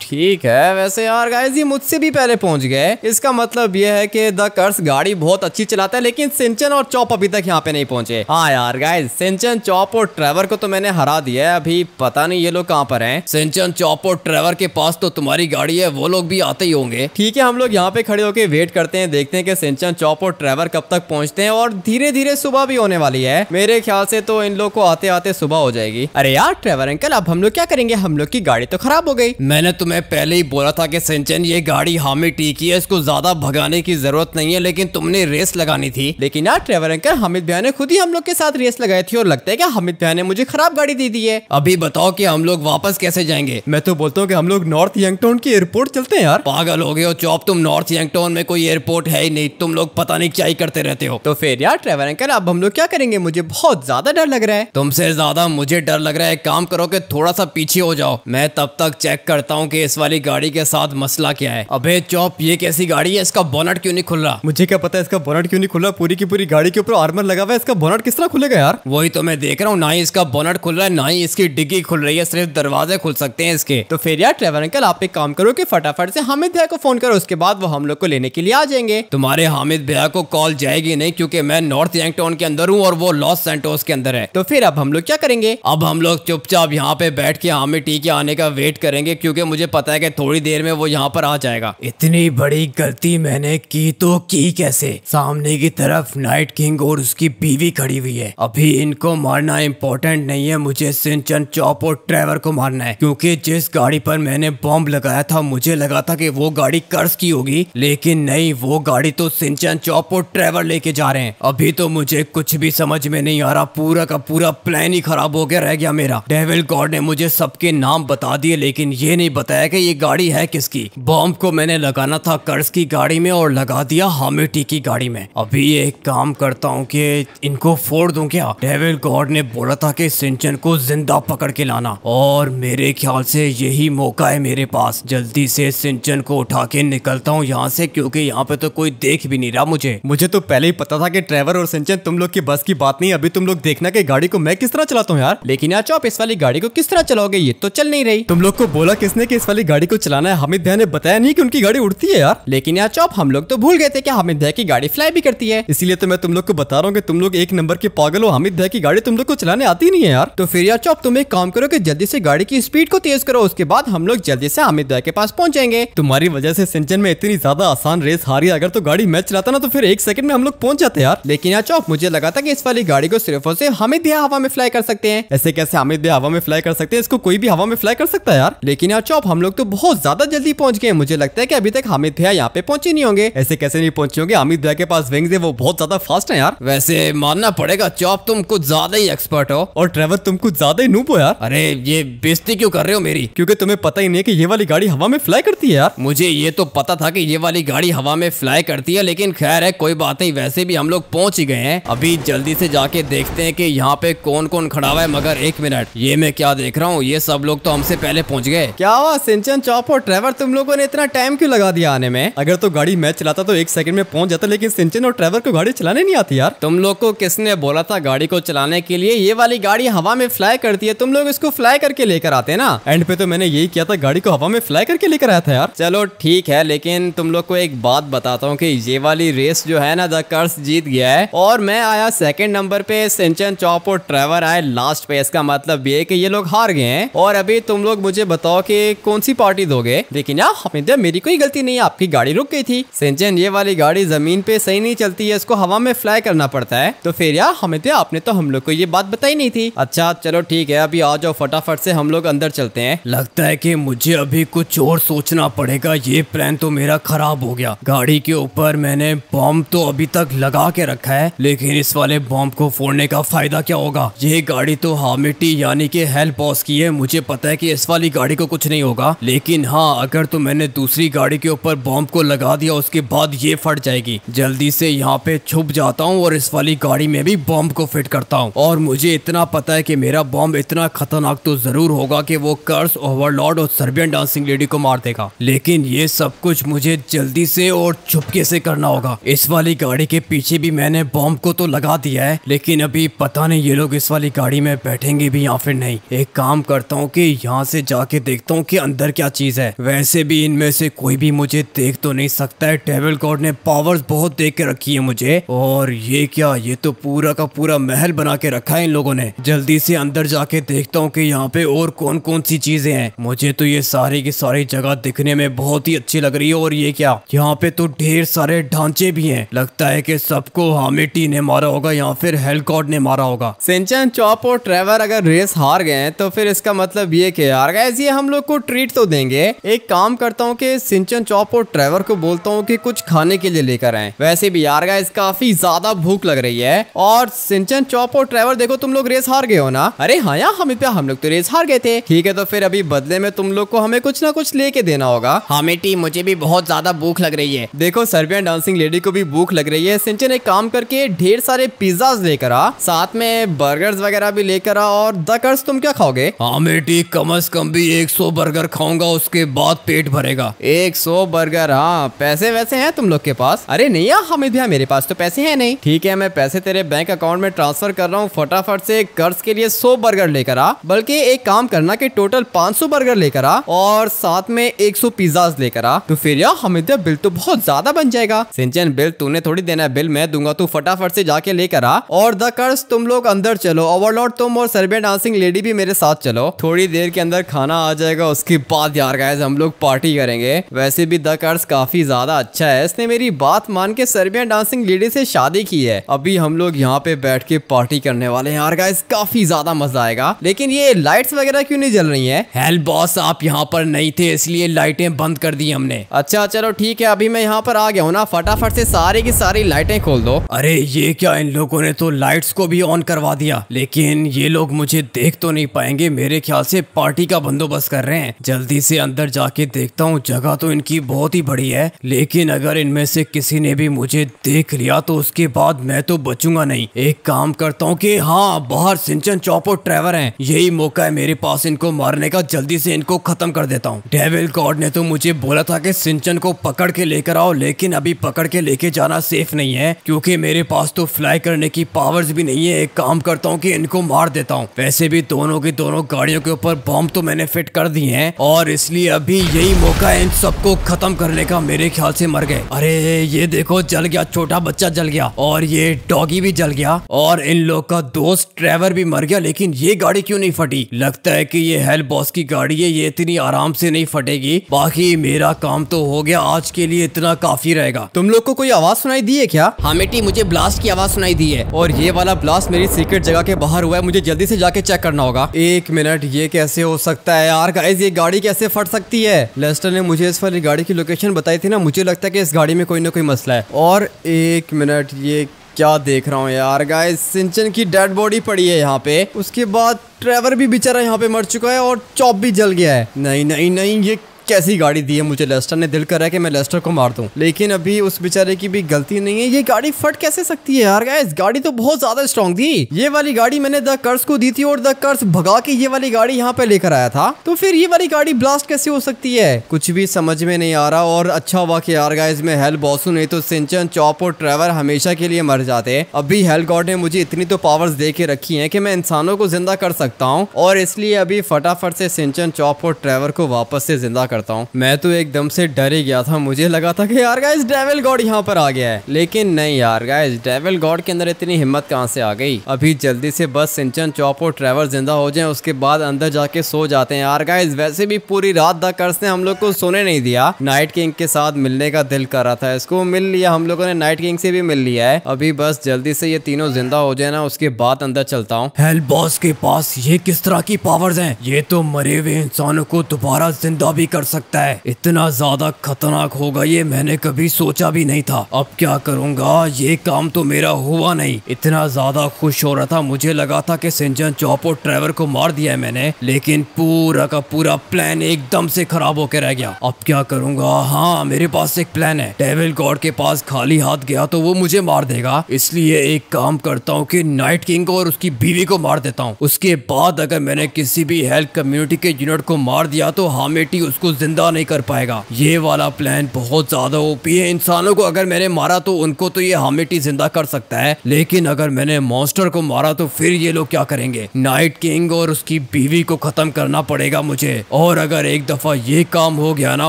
ठीक है वैसे यार गाइस ये मुझसे भी पहले पहुंच गए इसका मतलब ये है कि द कर्स गाड़ी बहुत अच्छी चलाता है लेकिन सिंचन और चौप अभी तक यहाँ पे नहीं पहुंचे हाँ यार गाइस सिंचन चौप और ट्रेवर को तो मैंने हरा दिया है अभी पता नहीं ये लोग कहाँ पर हैं सिंचन चौप और ट्रेवर के पास तो तुम्हारी गाड़ी है वो लोग भी आते ही होंगे ठीक है हम लोग यहाँ पे खड़े होके वेट करते हैं देखते हैं कि सिंचन चौप और ट्रेवर कब तक पहुँचते हैं और धीरे धीरे सुबह भी होने वाली है मेरे ख्याल से तो इन लोग को आते आते सुबह हो जाएगी अरे यार ट्रेवर अंकल अब हम लोग क्या करेंगे हम लोग की गाड़ी तो खराब हो गई मैंने तो तुम्हें पहले ही बोला था कि सिंचन ये गाड़ी हामी टीकी है इसको ज्यादा भगाने की जरूरत नहीं है लेकिन तुमने रेस लगानी थी लेकिन यार ट्रेवल एंकर हमिद भैया ने खुद ही हम लोग के साथ रेस लगाई थी और लगता है की हमिद भैया ने मुझे खराब गाड़ी दे दी है अभी बताओ की हम लोग वापस कैसे जाएंगे मैं तो बोलता हूँ की हम लोग नॉर्थ यंगटोन की एयरपोर्ट चलते हैं यार पागल हो गए हो चौप तुम नॉर्थ यंगटोन में कोई एयरपोर्ट है ही नहीं तुम लोग पता नहीं क्या ही करते रहते हो तो फिर यार ट्रेवल एंकर अब हम लोग क्या करेंगे मुझे बहुत ज्यादा डर लग रहा है तुमसे ज्यादा मुझे डर लग रहा है काम करो के थोड़ा सा पीछे हो जाओ मैं तब तक चेक करता हूँ कि इस वाली गाड़ी के साथ मसला क्या है अबे चौप ये कैसी गाड़ी है इसका बोनट क्यों नहीं खुल रहा मुझे क्या पता है इसका बोनट क्यों नहीं खुल रहा पूरी की पूरी गाड़ी के ऊपर आर्मर लगा हुआ है इसका बोनट किस तरह खुलेगा यार वही तो मैं देख रहा हूँ ना ही इसका बोनट खुल रहा है ना ही इसकी डिग्गी खुल रही है सिर्फ दरवाजे खुल सकते हैं इसके तो फिर यार ट्रेवल अंकल आप एक काम करो की फटाफट से हामिद भैया को फोन करो उसके बाद वो हम लोग को लेने के लिए आ जाएंगे तुम्हारे हामिद भैया को कॉल जाएगी नहीं क्यूँकी मैं नॉर्थ यंगटोन के अंदर हूँ और वो लॉस सेंटोस के अंदर है तो फिर अब हम लोग क्या करेंगे अब हम लोग चुपचाप यहाँ पे बैठ के हामिद टी के आने का वेट करेंगे क्योंकि मुझे मुझे पता है कि थोड़ी देर में वो यहाँ पर आ जाएगा इतनी बड़ी गलती मैंने की तो की कैसे सामने की तरफ नाइट किंग और उसकी बीवी खड़ी हुई है अभी इनको मारना इम्पोर्टेंट नहीं है मुझे सिंचन चौप और ट्रेवर को मारना है क्योंकि जिस गाड़ी पर मैंने बॉम्ब लगाया था मुझे लगा था कि वो गाड़ी कर्ज की होगी लेकिन नहीं वो गाड़ी तो सिंचन चौप और ट्रेवर लेके जा रहे हैं अभी तो मुझे कुछ भी समझ में नहीं आ रहा पूरा का पूरा प्लान ही खराब हो गया रह गया मेरा डेविल गॉड ने मुझे सबके नाम बता दिए लेकिन ये नहीं बताया है कि ये गाड़ी है किसकी बॉम्ब को मैंने लगाना था कर्ज की गाड़ी में और लगा दिया हामिटी की गाड़ी में अभी एक काम करता हूँ कि इनको फोड़ दूं क्या डेविल गॉड ने बोला था कि सिंचन को जिंदा पकड़ के लाना और मेरे ख्याल से यही मौका है मेरे पास जल्दी से सिंचन को उठा के निकलता हूँ यहाँ से क्योंकि यहाँ पे तो कोई देख भी नहीं रहा मुझे मुझे तो पहले ही पता था कि ट्रेवर और सिंचन तुम लोग की बस की बात नहीं अभी तुम लोग देखना की गाड़ी को मैं किस तरह चलाता हूँ यार लेकिन यार चौप इस वाली गाड़ी को किस तरह चलाओगे ये तो चल नहीं रही तुम लोग को बोला किसने की वाली गाड़ी को चलाना है हामिद भैया ने बताया नहीं की उनकी गाड़ी उड़ती है यार लेकिन यार चौप हम लोग तो भूल गए थे की हामिद भैया की गाड़ी फ्लाई भी करती है इसीलिए तो मैं तुम लोग को बता रहा हूँ की तुम लोग एक नंबर के पागल हो हमिद भैया की गाड़ी तुम लोग को चलाने आती नहीं है यार तो फिर यार चौप तुम एक काम करो की जल्दी से गाड़ी की स्पीड को तेज करो उसके बाद हम लोग जल्दी से हामिद भैया के पास पहुंचेंगे तुम्हारी वजह से सिंचन में इतनी ज्यादा आसान रेस हारी अगर तो गाड़ी मैं चलाता ना तो फिर एक सेकंड में हम लोग पहुंच जाते यार लेकिन यार चौप मुझे लगा था कि इस वाली गाड़ी को सिर्फ और सिर्फ हमिद भैया हवा में फ्लाई कर सकते हैं ऐसे कैसे हमिद भैया हवा में फ्लाई कर सकते हैं इसको कोई भी हवा में फ्लाई कर सकता है यार लेकिन यार चौप हम लोग तो बहुत ज्यादा जल्दी पहुंच गए मुझे लगता है कि अभी तक हामिद भैया यहाँ पे पहुंचे नहीं होंगे ऐसे कैसे नहीं पहुंचे होंगे हामिद भैया के पास विंग्स है वो बहुत ज्यादा फास्ट है यार वैसे मानना पड़ेगा चौप तुम कुछ ज्यादा ही एक्सपर्ट हो और ट्रेवल तुम कुछ ज्यादा ही नूप हो यार अरे ये बेजती क्यों कर रहे हो मेरी क्यूँकी तुम्हें पता ही नहीं है की ये वाली गाड़ी हवा में फ्लाई करती है यार मुझे ये तो पता था की ये वाली गाड़ी हवा में फ्लाई करती है लेकिन खैर है कोई बात नहीं वैसे भी हम लोग पहुंच ही गए हैं अभी जल्दी से जाके देखते हैं कि यहाँ पे कौन कौन खड़ा हुआ है मगर एक मिनट ये मैं क्या देख रहा हूँ ये सब लोग तो हमसे पहले पहुँच गए क्या हुआ सिंचन चौप और ट्रेवर तुम लोगों ने इतना टाइम क्यों लगा दिया आने में अगर तो गाड़ी मैं चलाता तो एक सेकंड में पहुंच जाता लेकिन सिंचन और ट्रेवर को गाड़ी चलाने नहीं आती यार तुम लोग को किसने बोला था गाड़ी को चलाने के लिए ये वाली गाड़ी हवा में फ्लाई करती है तुम लोग इसको फ्लाई करके लेकर आते ना एंड पे तो मैंने यही किया था गाड़ी को हवा में फ्लाई करके लेकर आया था यार चलो ठीक है लेकिन तुम लोग को एक बात बताता हूँ की ये वाली रेस जो है ना द कर्स जीत गया है और मैं आया सेकेंड नंबर पे सिंचन चौप और ट्रेवर आए लास्ट पे इसका मतलब ये की ये लोग हार गए हैं और अभी तुम लोग मुझे बताओ की कौन सी पार्टी दोगे लेकिन यार हमें मेरी कोई गलती नहीं है आपकी गाड़ी रुक गई थी सिंचन ये वाली गाड़ी जमीन पे सही नहीं चलती है इसको हवा में फ्लाई करना पड़ता है तो फिर यार हमें आपने तो हम लोग को ये बात बताई नहीं थी अच्छा चलो ठीक है अभी आ जाओ फटाफट से हम लोग अंदर चलते हैं लगता है कि मुझे अभी कुछ और सोचना पड़ेगा ये प्लान तो मेरा खराब हो गया गाड़ी के ऊपर मैंने बॉम्ब तो अभी तक लगा के रखा है लेकिन इस वाले बॉम्ब को फोड़ने का फायदा क्या होगा ये गाड़ी तो हामिटी यानी के हेल्प बॉस की है मुझे पता है कि इस वाली गाड़ी को कुछ नहीं होगा होगा लेकिन हाँ अगर तो मैंने दूसरी गाड़ी के ऊपर बॉम्ब को लगा दिया उसके बाद ये फट जाएगी जल्दी से यहाँ पे छुप जाता हूँ और इस वाली गाड़ी में भी बॉम्ब को फिट करता हूँ और मुझे इतना पता है की मेरा बॉम्ब इतना खतरनाक तो जरूर होगा की वो कर्स ओवरलॉर्ड और सर्बियन डांसिंग लेडी को मार देगा लेकिन ये सब कुछ मुझे जल्दी से और छुपके से करना होगा इस वाली गाड़ी के पीछे भी मैंने बॉम्ब को तो लगा दिया है लेकिन अभी पता नहीं ये लोग इस वाली गाड़ी में बैठेंगे भी या फिर नहीं एक काम करता हूँ कि यहाँ से जाके देखता हूँ कि अंदर क्या चीज है वैसे भी इनमें से कोई भी मुझे देख तो नहीं सकता है टेबल कॉर्ड ने पावर्स बहुत देख के रखी है मुझे और ये क्या ये तो पूरा का पूरा महल बना के रखा है इन लोगों ने जल्दी से अंदर जाके देखता हूँ कि यहाँ पे और कौन कौन सी चीजें हैं मुझे तो ये सारी की सारी जगह दिखने में बहुत ही अच्छी लग रही है और ये क्या यहाँ पे तो ढेर सारे ढांचे भी हैं लगता है कि सबको हामिटी ने मारा होगा या फिर हेलकॉड ने मारा होगा सिंचन चौप और ट्रेवर अगर रेस हार गए तो फिर इसका मतलब ये यार ये हम लोग को ट्रीट तो देंगे एक काम करता हूँ कि सिंचन चौप और ट्रेवर को बोलता हूँ कि कुछ खाने के लिए लेकर आए वैसे भी यार गाइस काफी ज्यादा भूख लग रही है और सिंचन चौप और ट्रेवर देखो तुम लोग रेस हार गए हो ना अरे हाँ यार हम पे तो- हम लोग तो रेस हार गए थे ठीक है तो फिर अभी बदले में तुम लोग को हमें कुछ ना कुछ लेके देना होगा हमें हाँ, टीम मुझे भी बहुत ज्यादा भूख लग रही है देखो सर्बियन डांसिंग लेडी को भी भूख लग रही है सिंचन एक काम करके ढेर सारे पिज्जा लेकर आ साथ में बर्गर वगैरह भी लेकर आ और दकर्स तुम क्या खाओगे हमें हाँ, कम अज कम भी एक सौ बर्गर बर्गर खाऊंगा उसके बाद पेट भरेगा एक सौ बर्गर हाँ पैसे वैसे हैं तुम लोग के पास अरे नहीं यार हमिद भैया मेरे पास तो पैसे हैं नहीं ठीक है मैं पैसे तेरे बैंक अकाउंट में ट्रांसफर कर रहा हूँ फटाफट से कर्ज के लिए सौ बर्गर लेकर आ बल्कि एक काम करना की टोटल पाँच सौ बर्गर लेकर आ और साथ में एक सौ पिज्जा लेकर आ तो फिर यार हमिद भैया बिल तो बहुत ज्यादा बन जाएगा सिंचन बिल तूने थोड़ी देना है बिल मैं दूंगा तू फटाफट से जाके लेकर आ और द कर्ज तुम लोग अंदर चलो ओवरलोड तुम और सर्वे डांसिंग लेडी भी मेरे साथ चलो थोड़ी देर के अंदर खाना आ जाएगा उसकी उसके बाद यार गैस हम लोग पार्टी करेंगे वैसे भी द कर्स काफी ज्यादा अच्छा है इसने मेरी बात मान के सर्बियन डांसिंग लेडी से शादी की है अभी हम लोग यहाँ पे बैठ के पार्टी करने वाले हैं यार गाइज काफी ज्यादा मजा आएगा लेकिन ये लाइट्स वगैरह क्यों नहीं जल रही है हेल बॉस आप यहाँ पर नहीं थे इसलिए लाइटें बंद कर दी हमने अच्छा चलो ठीक है अभी मैं यहाँ पर आ गया हूँ ना फटाफट से सारी की सारी लाइटें खोल दो अरे ये क्या इन लोगों ने तो लाइट्स को भी ऑन करवा दिया लेकिन ये लोग मुझे देख तो नहीं पाएंगे मेरे ख्याल से पार्टी का बंदोबस्त कर रहे हैं जल्दी से अंदर जाके देखता हूँ जगह तो इनकी बहुत ही बड़ी है लेकिन अगर इनमें से किसी ने भी मुझे देख लिया तो उसके बाद मैं तो बचूंगा नहीं एक काम करता हूँ कि हाँ बाहर सिंचन चौप और ट्रेवर हैं यही मौका है मेरे पास इनको मारने का जल्दी से इनको खत्म कर देता हूँ डेविल गॉड ने तो मुझे बोला था कि सिंचन को पकड़ के लेकर आओ लेकिन अभी पकड़ के लेके जाना सेफ नहीं है क्योंकि मेरे पास तो फ्लाई करने की पावर्स भी नहीं है एक काम करता हूँ कि इनको मार देता हूँ वैसे भी दोनों की दोनों गाड़ियों के ऊपर बॉम्ब तो मैंने फिट कर दिए हैं और इसलिए अभी यही मौका है इन सबको खत्म करने का मेरे ख्याल से मर गए अरे ये देखो जल गया छोटा बच्चा जल गया और ये डॉगी भी जल गया और इन लोग का दोस्त ड्राइवर भी मर गया लेकिन ये गाड़ी क्यों नहीं फटी लगता है की ये हेल बॉस की गाड़ी है ये इतनी आराम से नहीं फटेगी बाकी मेरा काम तो हो गया आज के लिए इतना काफी रहेगा तुम लोग को कोई आवाज सुनाई दी है क्या हामेटी मुझे ब्लास्ट की आवाज सुनाई दी है और ये वाला ब्लास्ट मेरी सीक्रेट जगह के बाहर हुआ है मुझे जल्दी से जाके चेक करना होगा एक मिनट ये कैसे हो सकता है यार ये गाड़ी गाड़ी कैसे फट सकती है लेस्टर ने मुझे इस वाली गाड़ी की लोकेशन बताई थी ना मुझे लगता है कि इस गाड़ी में कोई ना कोई मसला है और एक मिनट ये क्या देख रहा हूँ यार गाइस सिंचन की डेड बॉडी पड़ी है यहाँ पे उसके बाद ट्रेवर भी बेचारा यहाँ पे मर चुका है और चॉप भी जल गया है नहीं नहीं नहीं ये कैसी गाड़ी दी है मुझे लेस्टर ने दिल है कि मैं लेस्टर को मार दूं लेकिन अभी उस बेचारे की भी गलती नहीं है ये गाड़ी फट कैसे सकती है यार गैस गाड़ी तो बहुत ज्यादा स्ट्रॉन्ग थी ये वाली गाड़ी मैंने द कर्स को दी थी और द कर्स भगा के ये वाली गाड़ी यहाँ पे लेकर आया था तो फिर ये वाली गाड़ी ब्लास्ट कैसे हो सकती है कुछ भी समझ में नहीं आ रहा और अच्छा हुआ की यार गाइज में हेल बॉसू नहीं तो सिंचन चौप और ट्रेवर हमेशा के लिए मर जाते अभी हेल गॉड ने मुझे इतनी तो पावर दे के रखी है की मैं इंसानों को जिंदा कर सकता हूँ और इसलिए अभी फटाफट से सिंचन चौप और ट्रेवर को वापस से जिंदा कर करता हूँ मैं तो एकदम से डर ही गया था मुझे लगा था कि यार गाइस डेविल गॉड यहाँ पर आ गया है लेकिन नहीं यार गाइस डेविल गॉड के अंदर इतनी हिम्मत कहाँ से आ गई अभी जल्दी से बस सिंचन चौप और ट्रेवर जिंदा हो जाए उसके बाद अंदर जाके सो जाते हैं यार गाइज वैसे भी पूरी रात दा कर्स ने हम लोग को सोने नहीं दिया नाइट किंग के साथ मिलने का दिल कर रहा था इसको मिल लिया हम लोगों ने नाइट किंग से भी मिल लिया है अभी बस जल्दी से ये तीनों जिंदा हो जाए ना उसके बाद अंदर चलता हूँ हेल बॉस के पास ये किस तरह की पावर्स हैं ये तो मरे हुए इंसानों को दोबारा जिंदा भी कर सकता है इतना ज्यादा खतरनाक होगा ये मैंने कभी सोचा भी नहीं था अब क्या करूँगा ये काम तो मेरा हुआ नहीं इतना ज्यादा खुश हो रहा था मुझे लगा था कि सिंजन चौप और ट्रेवर को मार दिया है मैंने लेकिन पूरा का पूरा प्लान एकदम से खराब होकर रह गया अब क्या करूँगा हाँ मेरे पास एक प्लान है टेबल गॉड के पास खाली हाथ गया तो वो मुझे मार देगा इसलिए एक काम करता हूँ की नाइट किंग को और उसकी बीवी को मार देता हूँ उसके बाद अगर मैंने किसी भी हेल्थ कम्युनिटी के यूनिट को मार दिया तो हामेटी उसको जिंदा नहीं कर पाएगा ये वाला प्लान बहुत ज्यादा ओपी है इंसानों को अगर मैंने मारा तो उनको तो ये हामिटी जिंदा कर सकता है लेकिन अगर मैंने मॉन्स्टर को मारा तो फिर ये लोग क्या करेंगे नाइट किंग और उसकी बीवी को खत्म करना पड़ेगा मुझे और अगर एक दफा ये काम हो गया ना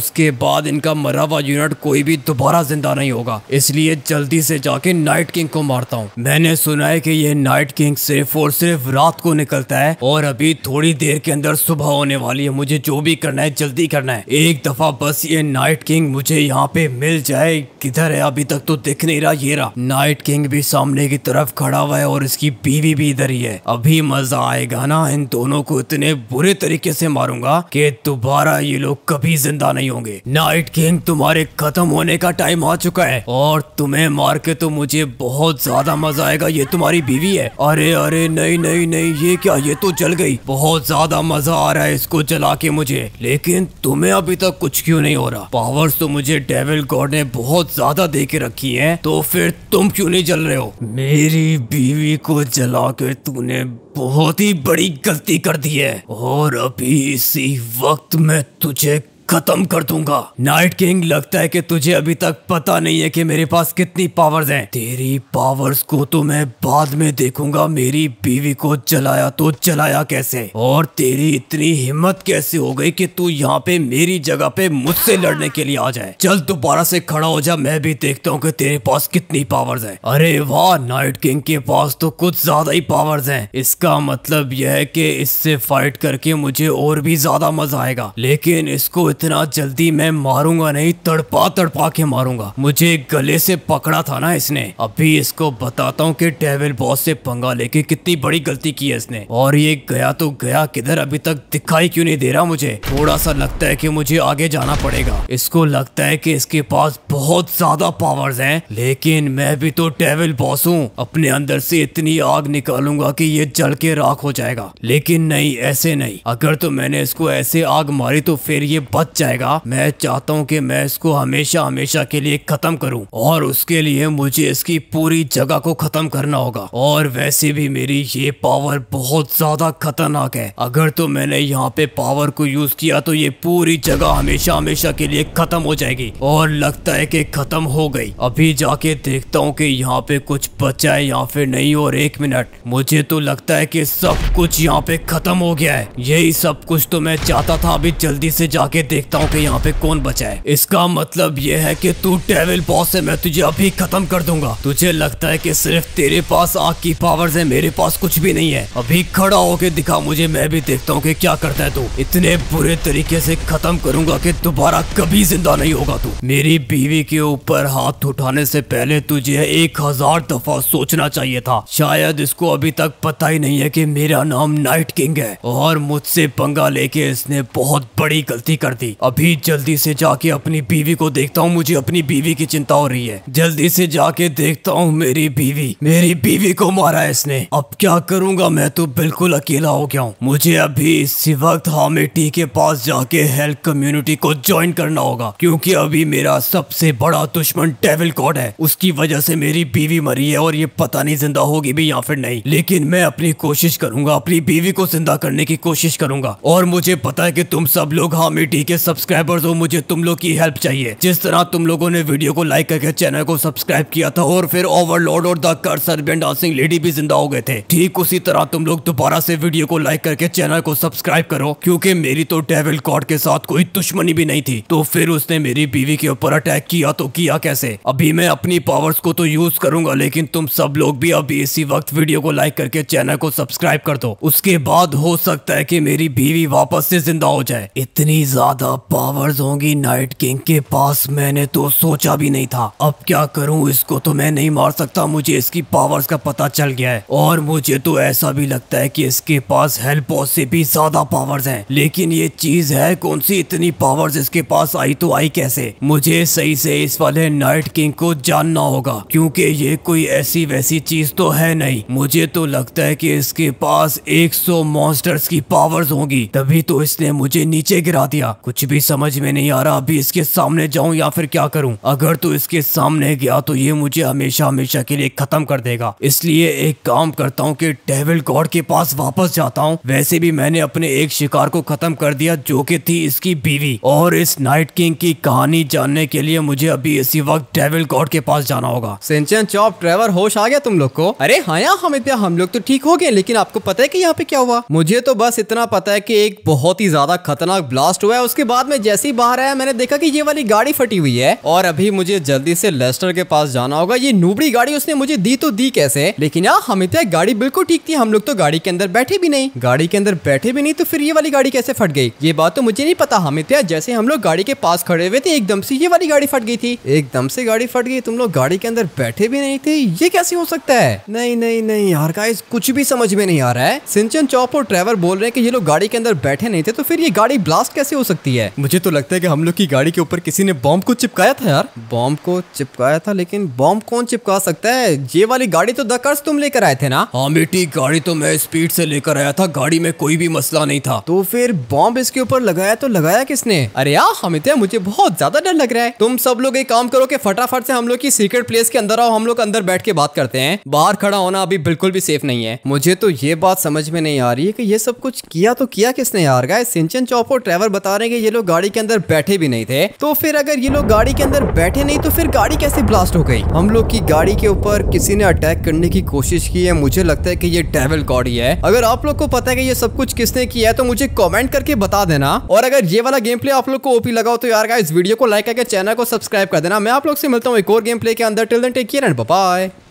उसके बाद इनका मरा हुआ यूनिट कोई भी दोबारा जिंदा नहीं होगा इसलिए जल्दी से जाके नाइट किंग को मारता हूँ मैंने सुना है की ये नाइट किंग सिर्फ और सिर्फ रात को निकलता है और अभी थोड़ी देर के अंदर सुबह होने वाली है मुझे जो भी करना है जल्दी करना करना है एक दफा बस ये नाइट किंग मुझे यहाँ पे मिल जाए किधर है अभी तक तो दिख नहीं रहा ये रहा नाइट किंग भी सामने की तरफ खड़ा हुआ है और इसकी बीवी भी इधर ही है अभी मजा आएगा ना इन दोनों को इतने बुरे तरीके से मारूंगा कि दोबारा ये लोग कभी जिंदा नहीं होंगे नाइट किंग तुम्हारे खत्म होने का टाइम आ चुका है और तुम्हें मार के तो मुझे बहुत ज्यादा मजा आएगा ये तुम्हारी बीवी है अरे अरे नहीं नहीं नहीं ये क्या ये तो जल गई बहुत ज्यादा मजा आ रहा है इसको जला के मुझे लेकिन तुम्हें अभी तक कुछ क्यों नहीं हो रहा पावर्स तो मुझे डेविल गॉड ने बहुत ज्यादा दे के रखी है तो फिर तुम क्यों नहीं जल रहे हो मेरी बीवी को जलाकर तूने बहुत ही बड़ी गलती कर दी है और अभी इसी वक्त मैं तुझे खत्म कर दूंगा नाइट किंग लगता है कि तुझे अभी तक पता नहीं है कि मेरे पास कितनी पावर्स हैं तेरी पावर्स को तो मैं बाद में देखूंगा मेरी बीवी को चलाया तो चलाया कैसे और तेरी इतनी हिम्मत कैसे हो गई कि तू यहाँ पे मेरी जगह पे मुझसे लड़ने के लिए आ जाए चल दोबारा से खड़ा हो जा मैं भी देखता हूँ की तेरे पास कितनी पावर्स है अरे वाह नाइट किंग के पास तो कुछ ज्यादा ही पावर्स है इसका मतलब यह है की इससे फाइट करके मुझे और भी ज्यादा मजा आएगा लेकिन इसको इतना इतना जल्दी मैं मारूंगा नहीं तड़पा तड़पा के मारूंगा मुझे गले से पकड़ा था ना इसने अभी इसको बताता हूँ कि डेविल बॉस से पंगा लेके कितनी बड़ी गलती की है इसने और ये गया तो गया किधर अभी तक दिखाई क्यों नहीं दे रहा मुझे थोड़ा सा लगता है की मुझे आगे जाना पड़ेगा इसको लगता है की इसके पास बहुत ज्यादा पावर है लेकिन मैं भी तो डेविल बॉस हूँ अपने अंदर से इतनी आग निकालूंगा की ये जल के राख हो जाएगा लेकिन नहीं ऐसे नहीं अगर तो मैंने इसको ऐसे आग मारी तो फिर ये बच बच जाएगा मैं चाहता हूँ कि मैं इसको हमेशा हमेशा के लिए खत्म करूँ और उसके लिए मुझे इसकी पूरी जगह को खत्म करना होगा और वैसे भी मेरी ये पावर बहुत ज्यादा खतरनाक है अगर तो मैंने यहाँ पे पावर को यूज किया तो ये पूरी जगह हमेशा हमेशा के लिए खत्म हो जाएगी और लगता है कि खत्म हो गई अभी जाके देखता हूँ कि यहाँ पे कुछ बचा है या फिर नहीं और एक मिनट मुझे तो लगता है कि सब कुछ यहाँ पे खत्म हो गया है यही सब कुछ तो मैं चाहता था अभी जल्दी से जाके देखता हूँ कि यहाँ पे कौन बचा है इसका मतलब ये है कि तू डेविल बॉस है मैं तुझे अभी खत्म कर दूंगा तुझे लगता है कि सिर्फ तेरे पास आग की पावर्स है मेरे पास कुछ भी नहीं है अभी खड़ा होके दिखा मुझे मैं भी देखता हूँ कि क्या करता है तू इतने बुरे तरीके से खत्म करूंगा कि दोबारा कभी जिंदा नहीं होगा तू मेरी बीवी के ऊपर हाथ उठाने से पहले तुझे एक हजार दफा सोचना चाहिए था शायद इसको अभी तक पता ही नहीं है कि मेरा नाम नाइट किंग है और मुझसे पंगा लेके इसने बहुत बड़ी गलती कर दी थी अभी जल्दी से जाके अपनी बीवी को देखता हूँ मुझे अपनी बीवी की चिंता हो रही है जल्दी से जाके देखता हूँ मेरी बीवी मेरी बीवी को मारा है इसने अब क्या करूँगा मैं तो बिल्कुल अकेला हो गया हूँ मुझे अभी इसी वक्त हामिटी के पास जाके हेल्थ कम्युनिटी को ज्वाइन करना होगा क्योंकि अभी मेरा सबसे बड़ा दुश्मन डेविल कॉड है उसकी वजह से मेरी बीवी मरी है और ये पता नहीं जिंदा होगी भी या फिर नहीं लेकिन मैं अपनी कोशिश करूंगा अपनी बीवी को जिंदा करने की कोशिश करूंगा और मुझे पता है कि तुम सब लोग हामिटी के के सब्सक्राइबर्स हो मुझे तुम लोग की हेल्प चाहिए जिस तरह तुम लोगों ने वीडियो को लाइक करके चैनल को सब्सक्राइब किया था और फिर ओवरलोड और दर सरबियन डांसिंग लेडी भी जिंदा हो गए थे ठीक उसी तरह तुम लोग दोबारा से वीडियो को लाइक करके चैनल को सब्सक्राइब करो क्योंकि मेरी तो डेविल कॉर्ड के साथ कोई दुश्मनी भी नहीं थी तो फिर उसने मेरी बीवी के ऊपर अटैक किया तो किया कैसे अभी मैं अपनी पावर्स को तो यूज करूंगा लेकिन तुम सब लोग भी अभी इसी वक्त वीडियो को लाइक करके चैनल को सब्सक्राइब कर दो उसके बाद हो सकता है की मेरी बीवी वापस से जिंदा हो जाए इतनी ज्यादा ज्यादा पावर्स होंगी नाइट किंग के पास मैंने तो सोचा भी नहीं था अब क्या करूं इसको तो मैं नहीं मार सकता मुझे इसकी पावर्स का पता चल गया है और मुझे तो ऐसा भी लगता है कि इसके पास हेल्प से भी ज्यादा पावर्स हैं लेकिन ये चीज है कौन सी इतनी पावर्स इसके पास आई तो आई कैसे मुझे सही से इस वाले नाइट किंग को जानना होगा क्योंकि ये कोई ऐसी वैसी चीज तो है नहीं मुझे तो लगता है कि इसके पास 100 मॉन्स्टर्स की पावर्स होंगी तभी तो इसने मुझे नीचे गिरा दिया कुछ कुछ भी समझ में नहीं आ रहा अभी इसके सामने जाऊं या फिर क्या करूं अगर तू इसके सामने गया तो ये मुझे हमेशा हमेशा के लिए खत्म कर देगा इसलिए एक काम करता हूँ कि डेविल गॉड के पास वापस जाता हूँ वैसे भी मैंने अपने एक शिकार को खत्म कर दिया जो की थी इसकी बीवी और इस नाइट किंग की कहानी जानने के लिए मुझे अभी इसी वक्त डेविल गॉड के पास जाना होगा सिंचन चौप ड्राइवर होश आ गया तुम लोग को अरे हाँ हम इतना हम लोग तो ठीक हो गए लेकिन आपको पता है की यहाँ पे क्या हुआ मुझे तो बस इतना पता है की एक बहुत ही ज्यादा खतरनाक ब्लास्ट हुआ है उसके के बाद में जैसे ही बाहर आया मैंने देखा कि ये वाली गाड़ी फटी हुई है और अभी मुझे जल्दी से लेस्टर के पास जाना होगा ये नूबड़ी गाड़ी उसने मुझे दी तो दी कैसे लेकिन यार हमें तो गाड़ी बिल्कुल ठीक थी हम लोग तो गाड़ी के अंदर बैठे भी नहीं गाड़ी के अंदर बैठे भी नहीं तो फिर ये वाली गाड़ी कैसे फट गई ये बात तो मुझे नहीं पता हमें तो जैसे हम लोग गाड़ी के पास खड़े हुए थे एकदम से ये वाली गाड़ी फट गई थी एकदम से गाड़ी फट गई तुम लोग गाड़ी के अंदर बैठे भी नहीं थे ये कैसे हो सकता है नहीं नहीं नहीं यार गाइस कुछ भी समझ में नहीं आ रहा है सिंचन चौप और ट्रेवर बोल रहे हैं कि ये लोग गाड़ी के अंदर बैठे नहीं थे तो फिर ये गाड़ी ब्लास्ट कैसे हो सकती है रही है मुझे तो लगता है कि हम लोग की गाड़ी के ऊपर किसी ने बॉम्ब को चिपकाया था यार बॉम्ब को चिपकाया था लेकिन बॉम्ब कौन चिपका सकता है ये वाली गाड़ी तो दकर्स तुम लेकर आए थे ना हाँ बेटी गाड़ी तो मैं स्पीड से लेकर आया था गाड़ी में कोई भी मसला नहीं था तो फिर बॉम्ब इसके ऊपर लगाया तो लगाया किसने अरे यार अमित्या मुझे बहुत ज्यादा डर लग रहा है तुम सब लोग एक काम करो कि फटाफट से हम लोग की सीक्रेट प्लेस के अंदर आओ हम लोग अंदर बैठ के बात करते हैं बाहर खड़ा होना अभी बिल्कुल भी सेफ नहीं है मुझे तो ये बात समझ में नहीं आ रही है कि ये सब कुछ किया तो किया किसने यार गाय सिंचन चौप और ट्रेवर बता रहे हैं ये लोग गाड़ी के अंदर बैठे भी नहीं थे तो फिर अगर ये लोग गाड़ी के अंदर बैठे नहीं तो फिर गाड़ी कैसे ब्लास्ट हो गई हम लोग की गाड़ी के ऊपर किसी ने अटैक करने की कोशिश की है मुझे लगता है की ये डेविल गाड़ी है अगर आप लोग को पता है की ये सब कुछ किसने किया है तो मुझे कॉमेंट करके बता देना और अगर ये वाला गेम प्ले आप लोग को ओपी लगाओ तो यार इस वीडियो को लाइक करके चैनल को सब्सक्राइब कर देना मैं आप लोग से मिलता हूँ एक और गेम प्ले के अंदर till then take care and bye